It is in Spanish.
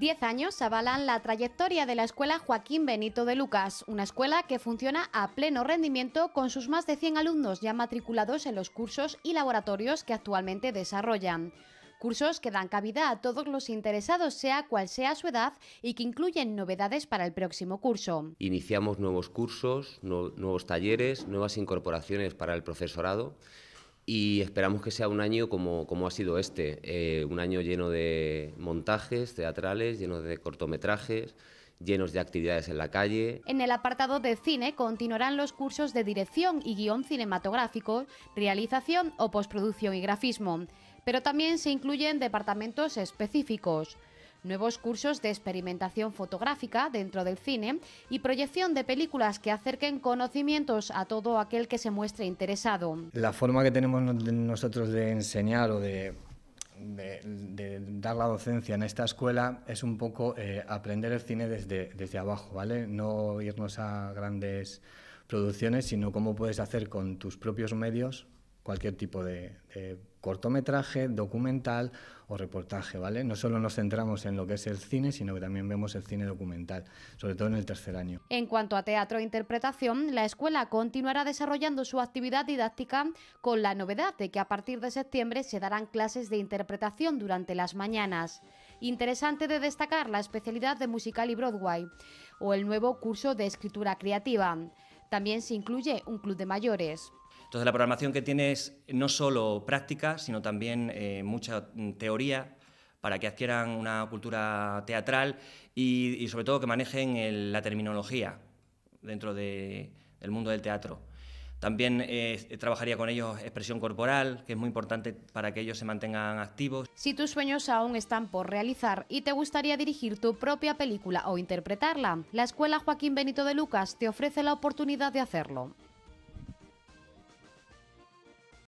Diez años avalan la trayectoria de la escuela Joaquín Benito de Lucas, una escuela que funciona a pleno rendimiento con sus más de 100 alumnos ya matriculados en los cursos y laboratorios que actualmente desarrollan. Cursos que dan cabida a todos los interesados, sea cual sea su edad, y que incluyen novedades para el próximo curso. Iniciamos nuevos cursos, nuevos talleres, nuevas incorporaciones para el profesorado y esperamos que sea un año como, ha sido este, eh, un año lleno de montajes teatrales, lleno de cortometrajes llenos de actividades en la calle. En el apartado de cine continuarán los cursos de dirección y guión cinematográfico, realización o postproducción y grafismo, pero también se incluyen departamentos específicos nuevos cursos de experimentación fotográfica dentro del cine y proyección de películas que acerquen conocimientos a todo aquel que se muestre interesado. La forma que tenemos nosotros de enseñar o de dar la docencia en esta escuela es un poco eh, aprender el cine desde, desde abajo, ¿vale? No irnos a grandes producciones, sino cómo puedes hacer con tus propios medios cualquier tipo de, cortometraje, documental o reportaje, ¿vale? No solo nos centramos en lo que es el cine, sino que también vemos el cine documental, sobre todo en el tercer año. En cuanto a teatro e interpretación, la escuela continuará desarrollando su actividad didáctica con la novedad de que a partir de septiembre se darán clases de interpretación durante las mañanas. Interesante de destacar la especialidad de musical y Broadway o el nuevo curso de escritura creativa. También se incluye un club de mayores. Entonces la programación que tiene es no solo práctica, sino también eh, mucha teoría para que adquieran una cultura teatral y, sobre todo que manejen la terminología dentro del mundo del teatro. También eh, trabajaría con ellos expresión corporal, que es muy importante para que ellos se mantengan activos. Si tus sueños aún están por realizar y te gustaría dirigir tu propia película o interpretarla, la Escuela Joaquín Benito de Lucas te ofrece la oportunidad de hacerlo.